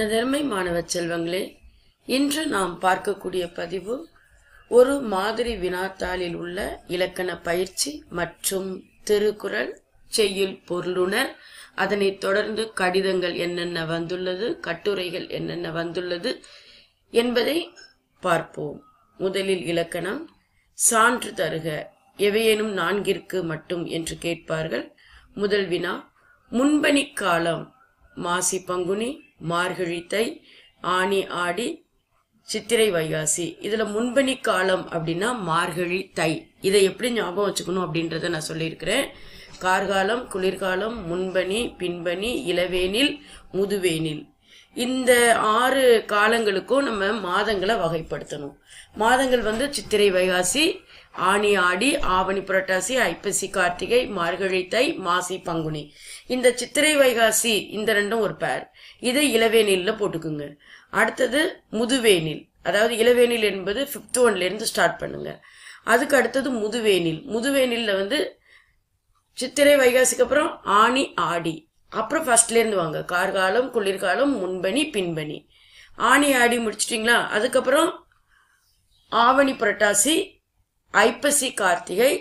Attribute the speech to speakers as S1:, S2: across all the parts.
S1: எனதருமை மாணவ செல்வங்களே இன்று நாம் பார்க்கக்கூடிய பதிவு ஒரு மாதிரி வினாத்தாளில் உள்ள இலக்கண பயிற்சி மற்றும் திருக்குறள் செய்யுள் பொருளுணர் அதனைத் தொடர்ந்து கடிதங்கள் என்னென்ன வந்துள்ளது கட்டுரைகள் என்னென்ன வந்துள்ளது என்பதை பார்ப்போம் முதலில் இலக்கணம் சான்று தருக எவையேனும் நான்கிற்கு மட்டும் என்று கேட்பார்கள் முதல் வினா முன்பணி காலம் மாசி பங்குனி மார்கழித்தை ஆணி ஆடி சித்திரை வைகாசி இதில் முன்பணி காலம் அப்படின்னா மார்கழி தை இதை எப்படி ஞாபகம் வச்சுக்கணும் அப்படின்றத நான் சொல்லியிருக்கிறேன் கார்காலம் குளிர்காலம் முன்பணி பின்பணி இளவேனில் முதுவேனில் இந்த ஆறு காலங்களுக்கும் நம்ம மாதங்களை வகைப்படுத்தணும் மாதங்கள் வந்து சித்திரை வைகாசி ஆணி ஆடி ஆவணி புரட்டாசி ஐப்பசி கார்த்திகை மார்கழித்தை மாசி பங்குனி இந்த சித்திரை வைகாசி இந்த ரெண்டும் ஒரு பேர் இதை இளவேனில்ல போட்டுக்குங்க அடுத்தது முதுவேனில் அதாவது இளவேனில் என்பது ஒன்ல ஒன்லேருந்து ஸ்டார்ட் பண்ணுங்க அதுக்கு அடுத்தது முதுவேனில் முதுவேனிலில் வந்து சித்திரை வைகாசிக்கு அப்புறம் ஆணி ஆடி அப்புறம் ஃபர்ஸ்ட்லேருந்து வாங்க கார்காலம் குளிர்காலம் முன்பணி பின்பணி ஆணி ஆடி முடிச்சிட்டிங்களா அதுக்கப்புறம் ஆவணி புரட்டாசி ஐப்பசி கார்த்திகை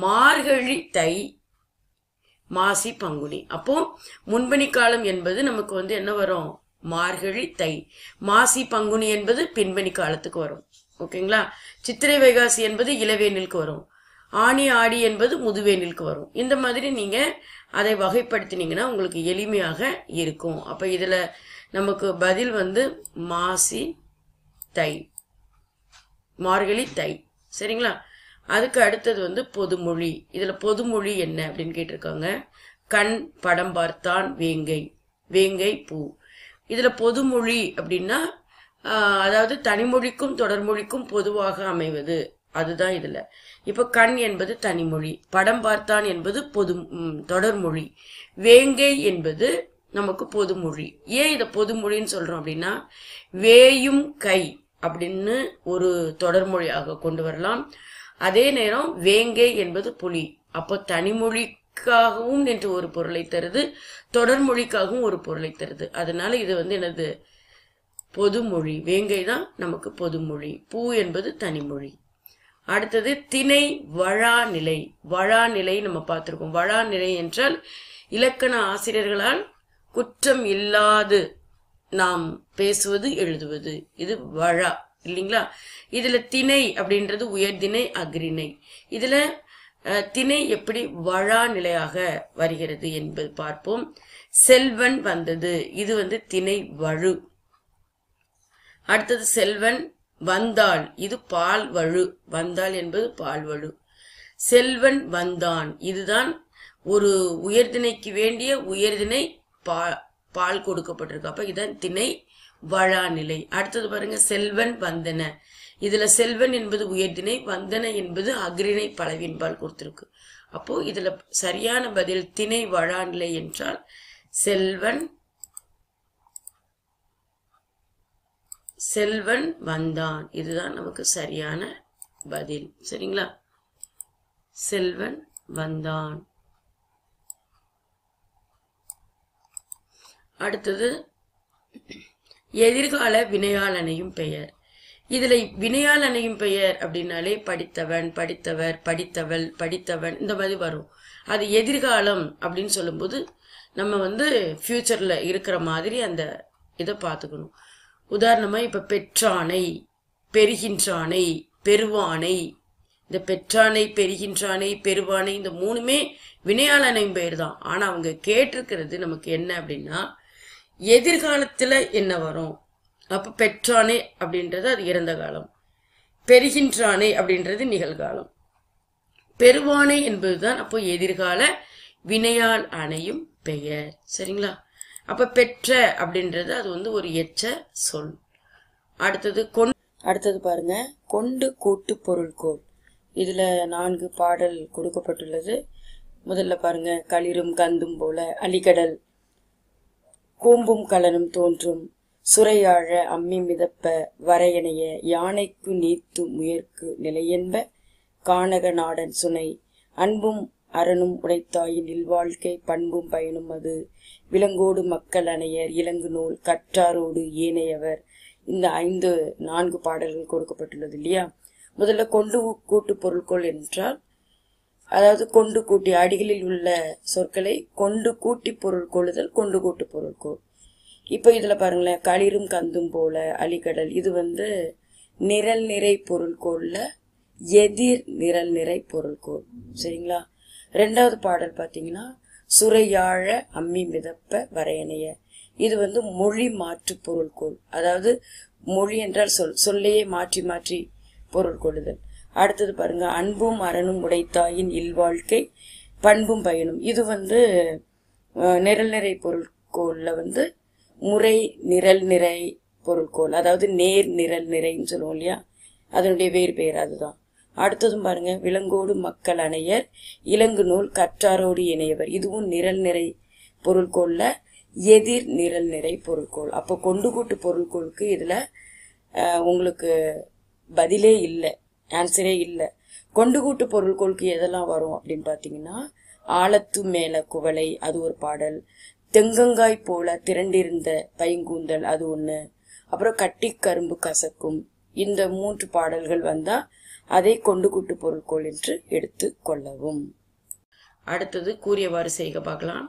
S1: மார்கழி தை மாசி பங்குனி அப்போ முன்பணி காலம் என்பது நமக்கு வந்து என்ன வரும் மார்கழி தை மாசி பங்குனி என்பது பின்பணி காலத்துக்கு வரும் ஓகேங்களா சித்திரை வைகாசி என்பது இளவேனிலுக்கு வரும் ஆணி ஆடி என்பது முதுவேனிலுக்கு வரும் இந்த மாதிரி நீங்கள் அதை வகைப்படுத்தினீங்கன்னா உங்களுக்கு எளிமையாக இருக்கும் அப்போ இதில் நமக்கு பதில் வந்து மாசி தை மார்கழி தை சரிங்களா அதுக்கு அடுத்தது வந்து பொதுமொழி இதில் பொதுமொழி என்ன அப்படின்னு கேட்டிருக்காங்க கண் படம் பார்த்தான் வேங்கை வேங்கை பூ இதில் பொதுமொழி அப்படின்னா அதாவது தனிமொழிக்கும் தொடர்மொழிக்கும் பொதுவாக அமைவது அதுதான் இதில் இப்போ கண் என்பது தனிமொழி படம் பார்த்தான் என்பது பொது தொடர்மொழி வேங்கை என்பது நமக்கு பொதுமொழி ஏன் இதை பொதுமொழின்னு சொல்கிறோம் அப்படின்னா வேயும் கை அப்படின்னு ஒரு தொடர்மொழியாக கொண்டு வரலாம் அதே நேரம் வேங்கை என்பது புலி அப்போ தனிமொழிக்காகவும் என்று ஒரு பொருளை தருது தொடர்மொழிக்காகவும் ஒரு பொருளை தருது அதனால இது வந்து எனது பொதுமொழி வேங்கை தான் நமக்கு பொதுமொழி பூ என்பது தனிமொழி அடுத்தது திணை வழா நிலை வழா நிலை நம்ம பார்த்துருக்கோம் வழா நிலை என்றால் இலக்கண ஆசிரியர்களால் குற்றம் இல்லாது நாம் பேசுவது எழுதுவது இது வழா இல்லைங்களா இதுல திணை அப்படின்றது உயர்திணை அக்ரிணை இதுல திணை எப்படி வழா நிலையாக வருகிறது என்பது பார்ப்போம் செல்வன் வந்தது இது வந்து திணை வழு அடுத்தது செல்வன் வந்தாள் இது பால் வழு வந்தாள் என்பது பால் வழு செல்வன் வந்தான் இதுதான் ஒரு உயர்திணைக்கு வேண்டிய உயர்திணை பா பால் கொடுக்கப்பட்டிருக்கு அப்ப இதான் திணை வழாநிலை அடுத்தது பாருங்க செல்வன் வந்தன இதுல செல்வன் என்பது உயர்தினை வந்தன என்பது அக்ரிணை பலவின்பால் கொடுத்திருக்கு அப்போ இதுல சரியான பதில் திணை வழாநிலை என்றால் செல்வன் செல்வன் வந்தான் இதுதான் நமக்கு சரியான பதில் சரிங்களா செல்வன் வந்தான் அடுத்தது எதிர்கால வினையாளனையும் பெயர் இதுல வினையாளனையும் பெயர் அப்படின்னாலே படித்தவன் படித்தவர் படித்தவள் படித்தவன் இந்த மாதிரி வரும் அது எதிர்காலம் அப்படின்னு சொல்லும்போது நம்ம வந்து ஃப்யூச்சரில் இருக்கிற மாதிரி அந்த இதை பார்த்துக்கணும் உதாரணமா இப்ப பெற்றானை பெறுகின்றானை பெருவானை இந்த பெற்றானை பெறுகின்றானை பெருவானை இந்த மூணுமே வினையாளனையும் பெயர் தான் ஆனா அவங்க கேட்டிருக்கிறது நமக்கு என்ன அப்படின்னா எதிர்காலத்தில் என்ன வரும் அப்போ பெற்றானே அப்படின்றது அது இறந்த காலம் பெறுகின்றானே அப்படின்றது நிகழ்காலம் பெறுவானே என்பதுதான் அப்போ எதிர்கால வினையால் அணையும் பெயர் சரிங்களா அப்போ பெற்ற அப்படின்றது அது வந்து ஒரு எச்ச சொல் அடுத்தது கொண் அடுத்தது பாருங்க கொண்டு கூட்டு பொருள்கோள் இதில் நான்கு பாடல் கொடுக்கப்பட்டுள்ளது முதல்ல பாருங்க களிரும் கந்தும் போல அலிகடல் கூம்பும் கலனும் தோன்றும் சுரையாழ அம்மி மிதப்ப வரையணைய யானைக்கு நீத்து முயற்கு நிலையென்ப கானக நாடன் சுனை அன்பும் அரணும் உடைத்தாயின் இல்வாழ்க்கை பண்பும் பயனும் அது விலங்கோடு மக்கள் அணையர் இலங்கு நூல் கற்றாரோடு ஏனையவர் இந்த ஐந்து நான்கு பாடல்கள் கொடுக்கப்பட்டுள்ளது இல்லையா முதல்ல கொண்டு கூட்டு பொருட்கள் என்றால் அதாவது கொண்டு கூட்டி அடிகளில் உள்ள சொற்களை கொண்டு கூட்டி பொருள் கொள்ளுதல் கொண்டு கூட்டு கோள் இப்போ இதில் பாருங்களேன் களிரும் கந்தும் போல அலிகடல் இது வந்து நிரல் நிறை பொருள்கோளில் எதிர் நிரல் நிறை பொருள்கோள் சரிங்களா ரெண்டாவது பாடல் பார்த்தீங்கன்னா சுரையாழ அம்மி மிதப்ப வரையணைய இது வந்து மொழி மாற்று பொருள்கோள் அதாவது மொழி என்றால் சொல் சொல்லையே மாற்றி மாற்றி பொருள் கொள்ளுதல் அடுத்தது பாருங்க அன்பும் அறனும் உடைத்தாயின் இல்வாழ்க்கை பண்பும் பயனும் இது வந்து நிரல் நிறை பொருட்கோளில் வந்து முறை நிரல் நிறை பொருட்கோள் அதாவது நேர் நிரல் நிறைன்னு சொல்லுவோம் இல்லையா அதனுடைய வேறு பெயர் அதுதான் அடுத்ததும் பாருங்க விலங்கோடு மக்கள் அணையர் இலங்கு நூல் கற்றாரோடு இணையவர் இதுவும் நிரல் நிறை பொருட்கோளில் எதிர் நிரல் நிறை பொருட்கோள் அப்போ கொண்டு கூட்டு பொருட்கோளுக்கு இதில் உங்களுக்கு பதிலே இல்லை ஆன்சரே இல்லை கொண்டு கூட்டு கொள்கை எதெல்லாம் வரும் அப்படின்னு பார்த்தீங்கன்னா ஆழத்து மேல குவளை அது ஒரு பாடல் தெங்கங்காய் போல திரண்டிருந்த பைங்கூந்தல் அது ஒன்று அப்புறம் கட்டி கரும்பு கசக்கும் இந்த மூன்று பாடல்கள் வந்தால் அதை கொண்டு கூட்டு பொருட்கோள் என்று எடுத்து கொள்ளவும் அடுத்தது கூறியவாறு செய்க பார்க்கலாம்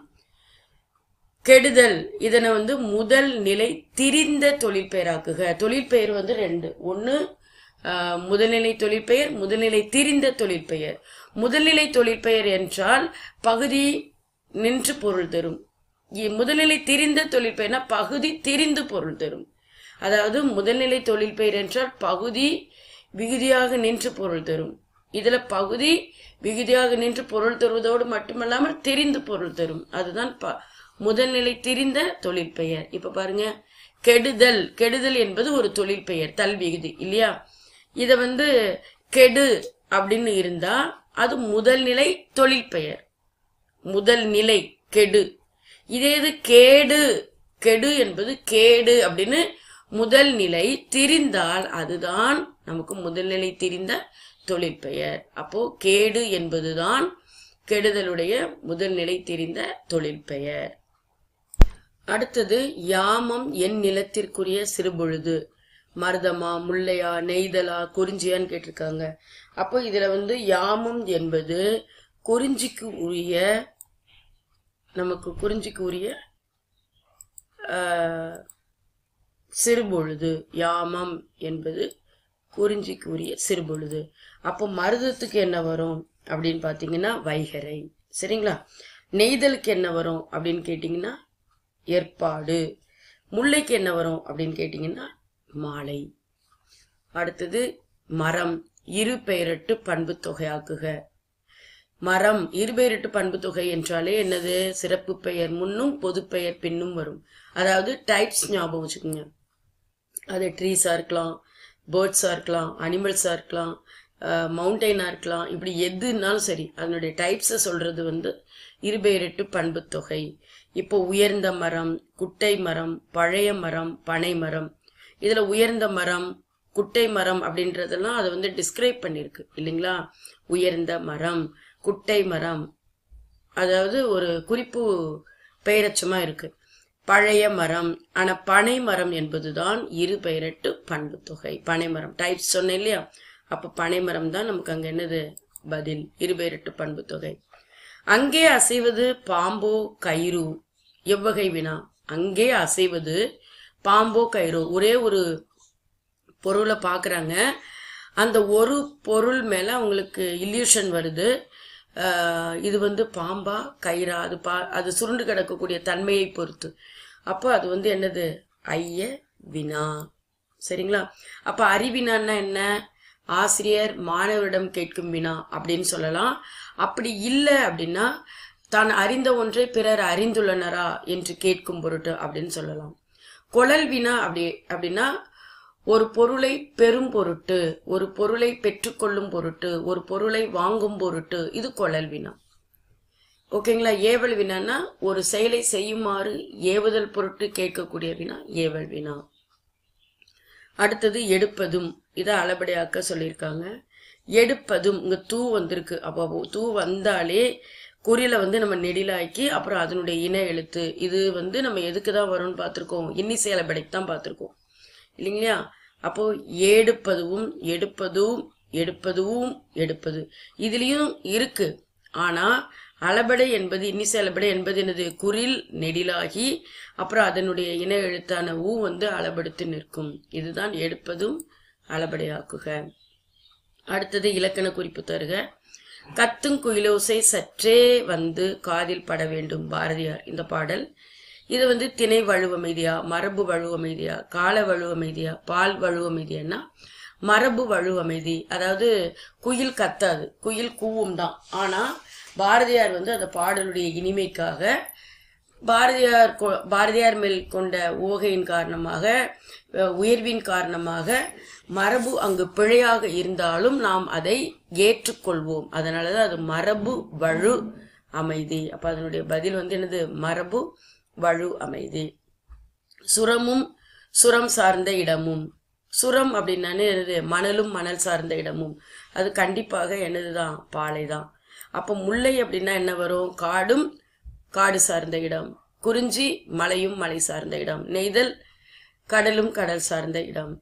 S1: கெடுதல் இதனை வந்து முதல் நிலை திரிந்த தொழிற்பெயராக்குக தொழிற்பெயர் வந்து ரெண்டு ஒன்று முதல்நிலை தொழிற்பெயர் முதல்நிலை திரிந்த தொழிற்பெயர் முதல்நிலை தொழிற்பெயர் என்றால் பகுதி நின்று பொருள் தரும் முதல்நிலை திரிந்த தொழிற்பெயர்னா பகுதி திரிந்து பொருள் தரும் அதாவது முதல்நிலை தொழிற்பெயர் என்றால் பகுதி விகுதியாக நின்று பொருள் தரும் இதுல பகுதி விகுதியாக நின்று பொருள் தருவதோடு மட்டுமல்லாமல் தெரிந்து பொருள் தரும் அதுதான் ப முதல்நிலை திரிந்த தொழிற்பெயர் இப்ப பாருங்க கெடுதல் கெடுதல் என்பது ஒரு தொழிற்பெயர் தல்விகுதி இல்லையா இதை வந்து கெடு அப்படின்னு இருந்தா அது முதல் நிலை தொழில் பெயர் முதல் நிலை கெடு இதே இது கேடு கெடு என்பது கேடு அப்படின்னு முதல் நிலை திரிந்தால் அதுதான் நமக்கு முதல் நிலை திரிந்த தொழிற்பெயர் அப்போ கேடு என்பதுதான் கெடுதலுடைய முதல் நிலை தெரிந்த தொழிற்பெயர் அடுத்தது யாமம் என் நிலத்திற்குரிய சிறுபொழுது மருதமா முல்லையா நெய்தலா குறிஞ்சியான்னு கேட்டிருக்காங்க அப்போ இதில் வந்து யாமம் என்பது குறிஞ்சிக்கு உரிய நமக்கு குறிஞ்சிக்கு உரிய சிறுபொழுது யாமம் என்பது குறிஞ்சிக்கு உரிய சிறுபொழுது அப்போ மருதத்துக்கு என்ன வரும் அப்படின்னு பார்த்தீங்கன்னா வைகரை சரிங்களா நெய்தலுக்கு என்ன வரும் அப்படின்னு கேட்டீங்கன்னா ஏற்பாடு முல்லைக்கு என்ன வரும் அப்படின்னு கேட்டீங்கன்னா மாலை அடுத்தது மரம் இரு பெயரிட்டு பண்பு தொகையாக்குக மரம் இருபெயரிட்டு பண்பு தொகை என்றாலே என்னது சிறப்பு பெயர் முன்னும் பொது பெயர் பின்னும் வரும் அதாவது டைப்ஸ் ஞாபகம் வச்சுக்கோங்க அது ட்ரீஸாக இருக்கலாம் பேர்ட்ஸாக இருக்கலாம் அனிமல்ஸாக இருக்கலாம் மவுண்டெயினாக இருக்கலாம் இப்படி எதுனாலும் சரி அதனுடைய டைப்ஸை சொல்கிறது வந்து இருபெயரிட்டு பண்பு தொகை இப்போ உயர்ந்த மரம் குட்டை மரம் பழைய மரம் பனை மரம் இதுல உயர்ந்த மரம் குட்டை மரம் அப்படின்றதெல்லாம் அதை வந்து டிஸ்கிரைப் பண்ணிருக்கு இல்லைங்களா உயர்ந்த மரம் குட்டை மரம் அதாவது ஒரு குறிப்பு பெயரச்சமா இருக்கு பழைய மரம் ஆனா பனை மரம் என்பதுதான் இரு பெயரட்டு பண்பு தொகை பனை மரம் டைப்ஸ் சொன்னேன் இல்லையா அப்ப பனை மரம் தான் நமக்கு அங்க என்னது பதில் இரு பெயரட்டு பண்பு தொகை அங்கே அசைவது பாம்போ கயிறு எவ்வகை வினா அங்கே அசைவது பாம்போ கயிறோ ஒரே ஒரு பொருளை பார்க்குறாங்க அந்த ஒரு பொருள் மேலே அவங்களுக்கு இல்யூஷன் வருது இது வந்து பாம்பா கயிறா அது பா அது சுருண்டு கிடக்கக்கூடிய தன்மையை பொறுத்து அப்போ அது வந்து என்னது ஐய வினா சரிங்களா அப்போ அறிவினான்னா என்ன ஆசிரியர் மாணவரிடம் கேட்கும் வினா அப்படின்னு சொல்லலாம் அப்படி இல்லை அப்படின்னா தான் அறிந்த ஒன்றை பிறர் அறிந்துள்ளனரா என்று கேட்கும் பொருட்டு அப்படின்னு சொல்லலாம் கொழல் வினா அப்படி அப்படின்னா ஒரு பொருளை பெரும் பொருட்டு ஒரு பொருளை பெற்றுக்கொள்ளும் பொருட்டு ஒரு பொருளை வாங்கும் பொருட்டு இது கொழல் வினா ஓகேங்களா ஏவல் வினா ஒரு செயலை செய்யுமாறு ஏவுதல் பொருட்டு கேட்கக்கூடிய வினா ஏவல் வினா அடுத்தது எடுப்பதும் இதை அளபடியாக்க சொல்லியிருக்காங்க எடுப்பதும் இங்க தூ வந்திருக்கு அப்போ தூ வந்தாலே குறியில வந்து நம்ம நெடிலாக்கி அப்புறம் அதனுடைய இன எழுத்து இது வந்து நம்ம எதுக்கு தான் வரும்னு பார்த்துருக்கோம் இன்னிசை படைக்கு தான் பார்த்துருக்கோம் இல்லைங்களா அப்போ எடுப்பதுவும் எடுப்பதும் எடுப்பதுவும் எடுப்பது இதுலயும் இருக்கு ஆனா அளபடை என்பது இன்னிசை அளபடை என்பது எனது குரில் நெடிலாகி அப்புறம் அதனுடைய இன எழுத்தான ஊ வந்து அளபடுத்து நிற்கும் இதுதான் எடுப்பதும் அளபடையாக்குக அடுத்தது இலக்கண குறிப்பு தருக கத்தும் குயிலோசை சற்றே வந்து காதில் பட வேண்டும் பாரதியார் இந்த பாடல் இது வந்து திணை வலுவமைதியா மரபு வலுவமைதியா கால வலுவமைதியா பால் வலுவமைதியான்னா மரபு வலுவமைதி அதாவது குயில் கத்தாது குயில் கூவும் தான் ஆனால் பாரதியார் வந்து அந்த பாடலுடைய இனிமைக்காக பாரதியார் பாரதியார் மேல் கொண்ட ஓகையின் காரணமாக உயர்வின் காரணமாக மரபு அங்கு பிழையாக இருந்தாலும் நாம் அதை ஏற்றுக்கொள்வோம் அதனால தான் அது மரபு வழு அமைதி அப்போ அதனுடைய பதில் வந்து எனது மரபு வழு அமைதி சுரமும் சுரம் சார்ந்த இடமும் சுரம் அப்படின்னா எனது மணலும் மணல் சார்ந்த இடமும் அது கண்டிப்பாக தான் பாலை தான் அப்போ முல்லை அப்படின்னா என்ன வரும் காடும் காடு சார்ந்த இடம் குறிஞ்சி மலையும் மலை சார்ந்த இடம் நெய்தல் கடலும் கடல் சார்ந்த இடம்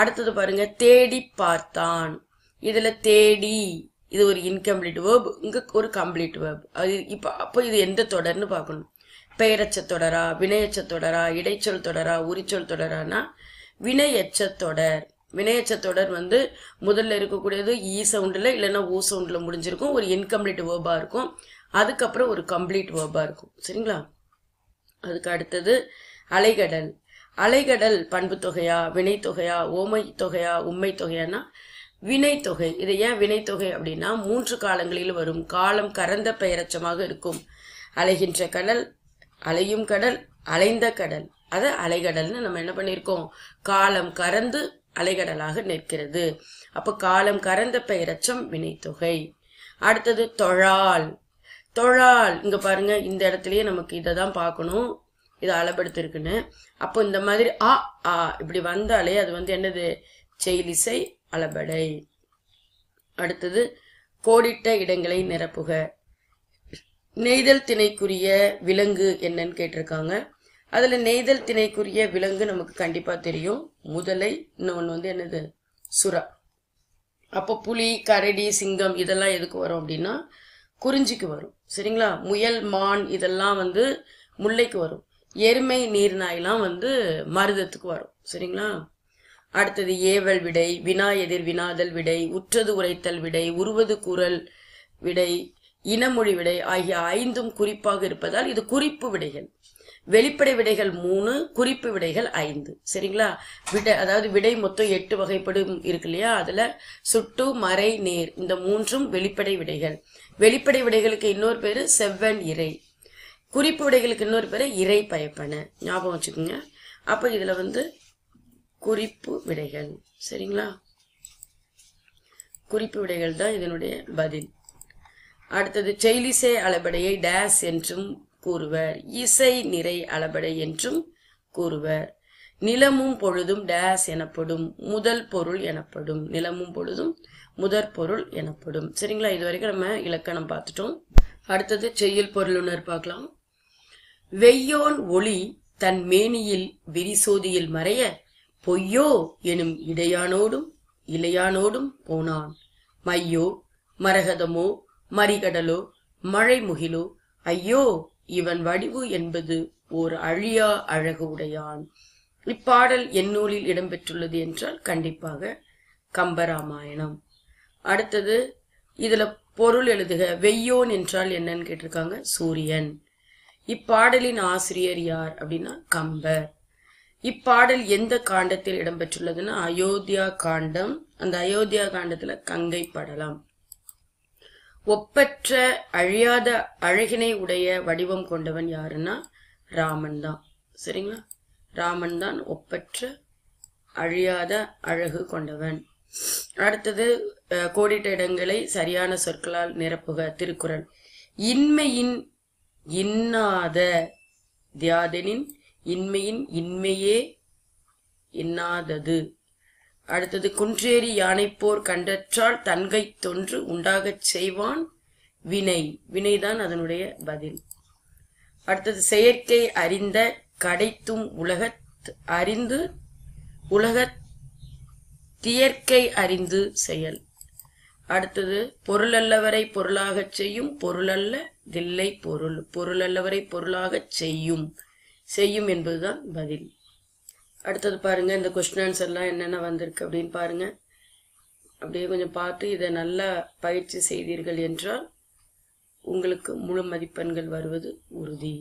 S1: அடுத்தது பாருங்க தேடி பார்த்தான் இதுல தேடி இது ஒரு இன்கம்ப்ளீட் வேர்ப் இங்க ஒரு கம்ப்ளீட் வேர்ப் அது இப்ப அப்போ இது எந்த தொடர்னு பார்க்கணும் பெயரச்ச தொடரா வினையச்ச தொடரா இடைச்சொல் தொடரா உரிச்சொல் தொடரானா வினையச்ச தொடர் வினையச்ச தொடர் வந்து முதல்ல இருக்கக்கூடியது இ சவுண்டில் இல்லைன்னா ஊ சவுண்டில் முடிஞ்சிருக்கும் ஒரு இன்கம்ப்ளீட் வேர்பாக இருக்கும் அதுக்கப்புறம் ஒரு கம்ப்ளீட் வேர்பாக இருக்கும் சரிங்களா அதுக்கு அடுத்தது அலைகடல் அலைகடல் பண்பு தொகையா வினை தொகையா ஓமை தொகையா உண்மை தொகையானா வினைத்தொகை இது ஏன் வினைத்தொகை அப்படின்னா மூன்று காலங்களில் வரும் காலம் கறந்த பெயரச்சமாக இருக்கும் அலைகின்ற கடல் அலையும் கடல் அலைந்த கடல் அதை அலைகடல்னு நம்ம என்ன பண்ணியிருக்கோம் காலம் கறந்து அலைகடலாக நிற்கிறது அப்போ காலம் கறந்த பெயரச்சம் வினைத்தொகை அடுத்தது தொழால் தொழால் இங்கே பாருங்கள் இந்த இடத்துலையே நமக்கு இதை தான் பார்க்கணும் இதை அளபடுத்திருக்குன்னு அப்போ இந்த மாதிரி ஆ ஆ இப்படி வந்தாலே அது வந்து என்னது செயலிசை அளபடை அடுத்தது கோடிட்ட இடங்களை நிரப்புக நெய்தல் திணைக்குரிய விலங்கு என்னன்னு கேட்டிருக்காங்க அதில் நெய்தல் திணைக்குரிய விலங்கு நமக்கு கண்டிப்பாக தெரியும் முதலை இன்னொன்று வந்து என்னது சுறா அப்போ புலி கரடி சிங்கம் இதெல்லாம் எதுக்கு வரும் அப்படின்னா குறிஞ்சிக்கு வரும் சரிங்களா முயல் மான் இதெல்லாம் வந்து முல்லைக்கு வரும் எருமை நீர்நாயெல்லாம் வந்து மருதத்துக்கு வரும் சரிங்களா அடுத்தது ஏவல் விடை வினா எதிர் வினாதல் விடை உற்றது உரைத்தல் விடை உருவது குரல் விடை இனமொழி விடை ஆகிய ஐந்தும் குறிப்பாக இருப்பதால் இது குறிப்பு விடைகள் வெளிப்படை விடைகள் மூணு குறிப்பு விடைகள் ஐந்து சரிங்களா விடை அதாவது விடை மொத்தம் எட்டு வகைப்படும் இருக்கு இல்லையா அதுல சுட்டு மறை நேர் இந்த மூன்றும் வெளிப்படை விடைகள் வெளிப்படை விடைகளுக்கு இன்னொரு பேரு செவ்வன் இறை குறிப்பு விடைகளுக்கு இன்னொரு பேரு இறை பயப்பன ஞாபகம் வச்சுக்கோங்க அப்போ இதுல வந்து குறிப்பு விடைகள் சரிங்களா குறிப்பு விடைகள் தான் இதனுடைய பதில் அடுத்தது செயலிசே அளபடையை டேஸ் என்றும் கூறுவர் இசை நிறை அளபடை என்றும் கூறுவர் நிலமும் பொழுதும் டேஸ் எனப்படும் முதல் பொருள் எனப்படும் நிலமும் பொழுதும் முதற் பொருள் எனப்படும் சரிங்களா இதுவரைக்கும் நம்ம இலக்கணம் பார்த்துட்டோம் அடுத்தது செய்யுள் பொருளுணர் பார்க்கலாம் வெய்யோன் ஒளி தன் மேனியில் விரிசோதியில் மறைய பொய்யோ எனும் இடையானோடும் இலையானோடும் போனான் மையோ மரகதமோ மறிகடலோ மழை முகிலோ ஐயோ இவன் வடிவு என்பது ஓர் அழியா அழகு உடையான் இப்பாடல் எந்நூலில் இடம்பெற்றுள்ளது என்றால் கண்டிப்பாக கம்பராமாயணம் அடுத்தது இதுல பொருள் எழுதுக வெய்யோன் என்றால் என்னன்னு கேட்டிருக்காங்க சூரியன் இப்பாடலின் ஆசிரியர் யார் அப்படின்னா கம்பர் இப்பாடல் எந்த காண்டத்தில் இடம்பெற்றுள்ளதுன்னா அயோத்தியா காண்டம் அந்த அயோத்தியா காண்டத்துல கங்கை படலம் ஒப்பற்ற அழியாத அழகினை உடைய வடிவம் கொண்டவன் யாருன்னா ராமன் தான் சரிங்களா ராமன் தான் ஒப்பற்ற அழியாத அழகு கொண்டவன் அடுத்தது கோடிட்ட இடங்களை சரியான சொற்களால் நிரப்புக திருக்குறள் இன்மையின் இன்னாத தியாதனின் இன்மையின் இன்மையே இன்னாதது அடுத்தது குன்றேறி யானைப்போர் கண்டற்றால் தன்கை தொன்று உண்டாகச் செய்வான் வினை வினைதான் அதனுடைய பதில் அடுத்தது செயற்கை அறிந்த கடைத்தும் உலகத் அறிந்து உலகத் தியற்கை அறிந்து செயல் அடுத்தது பொருளல்லவரை பொருளாகச் செய்யும் பொருளல்ல தில்லை பொருள் பொருளல்லவரை பொருளாகச் செய்யும் செய்யும் என்பதுதான் பதில் அடுத்தது பாருங்கள் இந்த கொஸ்டின் ஆன்சர்லாம் என்னென்ன வந்திருக்கு அப்படின்னு பாருங்கள் அப்படியே கொஞ்சம் பார்த்து இதை நல்லா பயிற்சி செய்தீர்கள் என்றால் உங்களுக்கு முழு மதிப்பெண்கள் வருவது உறுதி